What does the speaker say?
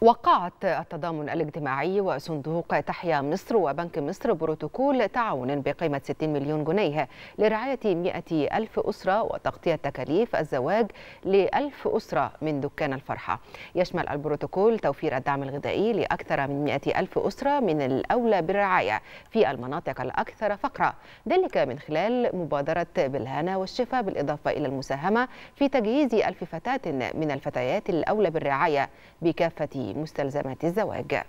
وقعت التضامن الاجتماعي وصندوق تحيا مصر وبنك مصر بروتوكول تعاون بقيمة 60 مليون جنيه لرعاية 100 ألف أسرة وتغطية تكاليف الزواج لألف أسرة من دكان الفرحة يشمل البروتوكول توفير الدعم الغذائي لأكثر من 100 ألف أسرة من الأولى بالرعاية في المناطق الأكثر فقرة ذلك من خلال مبادرة بالهنا والشفاء بالإضافة إلى المساهمة في تجهيز ألف فتاة من الفتيات الأولى بالرعاية بكافة مستلزمات الزواج